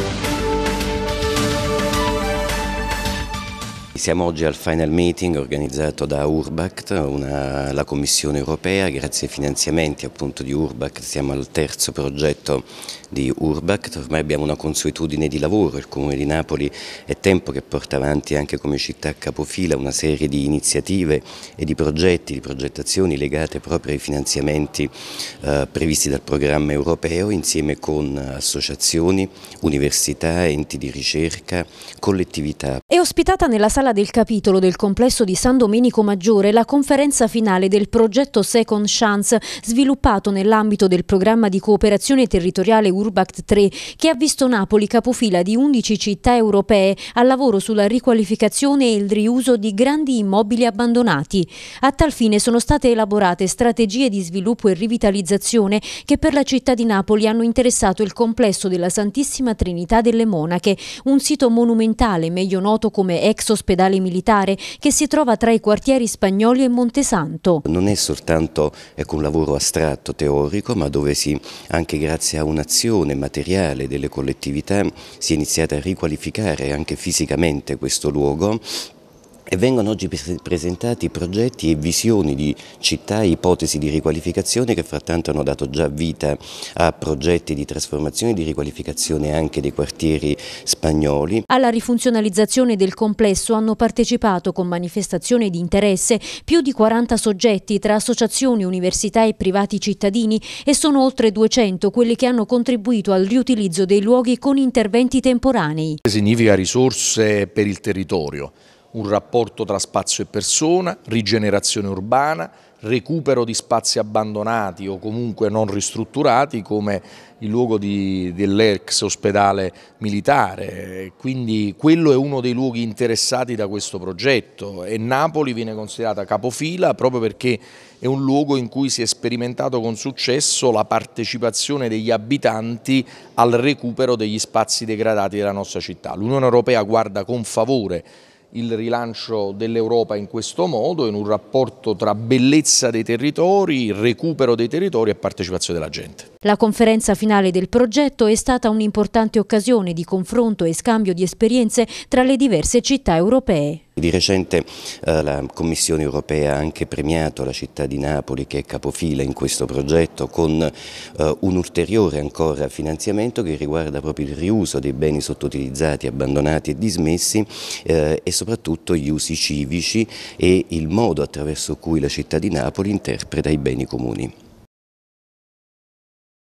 Thank you. Siamo oggi al final meeting organizzato da Urbact, una, la Commissione europea, grazie ai finanziamenti appunto di Urbact, siamo al terzo progetto di Urbact, ormai abbiamo una consuetudine di lavoro, il Comune di Napoli è tempo che porta avanti anche come città capofila una serie di iniziative e di progetti, di progettazioni legate proprio ai finanziamenti eh, previsti dal programma europeo insieme con associazioni, università, enti di ricerca, collettività. È ospitata nella sala sala del capitolo del complesso di San Domenico Maggiore la conferenza finale del progetto Second Chance sviluppato nell'ambito del programma di cooperazione territoriale Urbact 3 che ha visto Napoli capofila di 11 città europee al lavoro sulla riqualificazione e il riuso di grandi immobili abbandonati. A tal fine sono state elaborate strategie di sviluppo e rivitalizzazione che per la città di Napoli hanno interessato il complesso della Santissima Trinità delle Monache, un sito monumentale meglio noto come ex ospedale dall'ospedale militare che si trova tra i quartieri spagnoli e Montesanto. Non è soltanto ecco, un lavoro astratto, teorico, ma dove si, anche grazie a un'azione materiale delle collettività si è iniziata a riqualificare anche fisicamente questo luogo e vengono oggi presentati progetti e visioni di città ipotesi di riqualificazione che frattanto hanno dato già vita a progetti di trasformazione e di riqualificazione anche dei quartieri spagnoli. Alla rifunzionalizzazione del complesso hanno partecipato con manifestazione di interesse più di 40 soggetti tra associazioni, università e privati cittadini e sono oltre 200 quelli che hanno contribuito al riutilizzo dei luoghi con interventi temporanei. Significa risorse per il territorio un rapporto tra spazio e persona, rigenerazione urbana, recupero di spazi abbandonati o comunque non ristrutturati come il luogo dell'ex ospedale militare, quindi quello è uno dei luoghi interessati da questo progetto e Napoli viene considerata capofila proprio perché è un luogo in cui si è sperimentato con successo la partecipazione degli abitanti al recupero degli spazi degradati della nostra città. L'Unione Europea guarda con favore il rilancio dell'Europa in questo modo, in un rapporto tra bellezza dei territori, recupero dei territori e partecipazione della gente. La conferenza finale del progetto è stata un'importante occasione di confronto e scambio di esperienze tra le diverse città europee. Di recente eh, la Commissione europea ha anche premiato la città di Napoli che è capofila in questo progetto con eh, un ulteriore ancora finanziamento che riguarda proprio il riuso dei beni sottoutilizzati, abbandonati e dismessi eh, e soprattutto gli usi civici e il modo attraverso cui la città di Napoli interpreta i beni comuni.